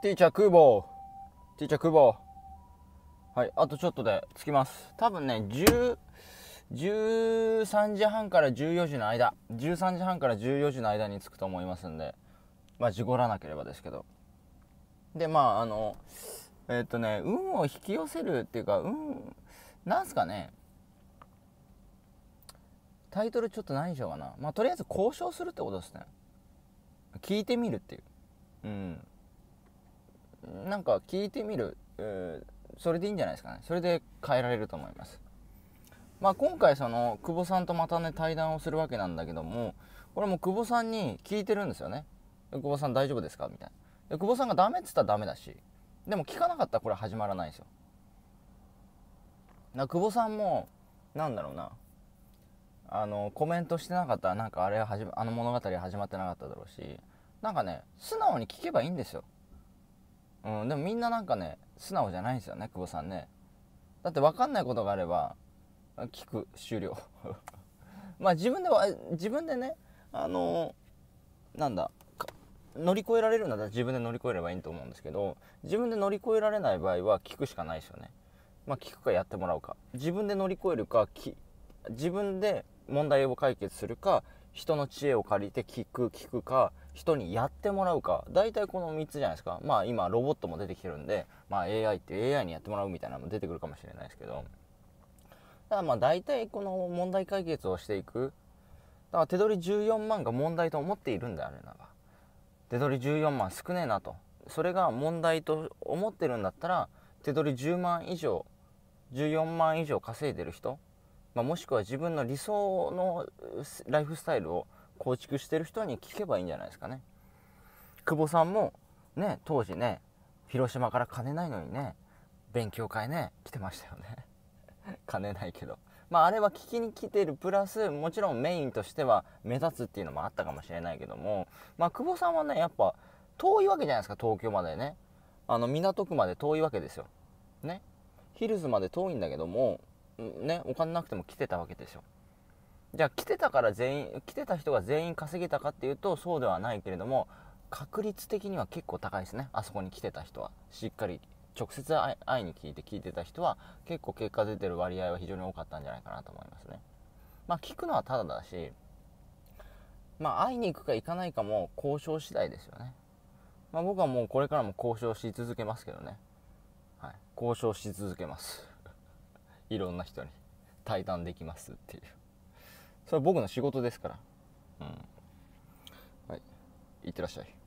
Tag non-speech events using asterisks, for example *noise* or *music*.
ティーチャー空母ティーチャー空母はいあとちょっとで着きます多分ね10 13時半から14時の間13時半から14時の間に着くと思いますんでまあ事故らなければですけどでまああのえっ、とね運を引き寄せるっていうか運なんすかねタイトルちょっと何んしようかなまあとりあえず交渉するってことですね聞いてみるっていううんなんか聞いてみる、えそれでいいんじゃないですかねそれで変えられると思います、まあ、今回その久保さんとまたね対談をするわけなんだけどもこれも久保さんに聞いてるんですよね久保さん大丈夫ですかみたいなで久保さんがダメっつったらダメだしでも聞かなかったらこれ始まらないんですよな久保さんもなんだろうなあのコメントしてなかったらなんかあれ始あの物語始まってなかっただろうしなんかね素直に聞けばいいんですようん、でもみんななんかね素直じゃないんですよね久保さんねだって分かんないことがあれば聞く終了 *laughs* まあ自分では自分でねあのー、なんだ乗り越えられるなら自分で乗り越えればいいと思うんですけど自分で乗り越えられない場合は聞くしかないですよねまあ聞くかやってもらうか自分で乗り越えるか自分で問題を解決するか人の知恵を借りて聞く聞くか人にやってもらうか大体この3つじゃないですかまあ今ロボットも出てきてるんで、まあ、AI って AI にやってもらうみたいなのも出てくるかもしれないですけどだからまあ大体この問題解決をしていくだから手取り14万が問題と思っているんであれなら手取り14万少ねえなとそれが問題と思ってるんだったら手取り10万以上14万以上稼いでる人まあ、もしくは自分の理想のライフスタイルを構築してる人に聞けばいいんじゃないですかね久保さんもね当時ね広島から金ないのにね勉強会ね来てましたよね *laughs* 金ないけどまああれは聞きに来てるプラスもちろんメインとしては目立つっていうのもあったかもしれないけどもまあ久保さんはねやっぱ遠いわけじゃないですか東京までねあの港区まで遠いわけですよねヒルズまで遠いんだけどもねお金なくても来てたわけでしょじゃあ来てたから全員来てた人が全員稼げたかっていうとそうではないけれども確率的には結構高いですねあそこに来てた人はしっかり直接会いに聞いて聞いてた人は結構結果出てる割合は非常に多かったんじゃないかなと思いますねまあ聞くのはただだしまあ会いに行くか行かないかも交渉次第ですよねまあ僕はもうこれからも交渉し続けますけどねはい交渉し続けますいろんな人に対談できますっていうそれは僕の仕事ですからうんはいいってらっしゃい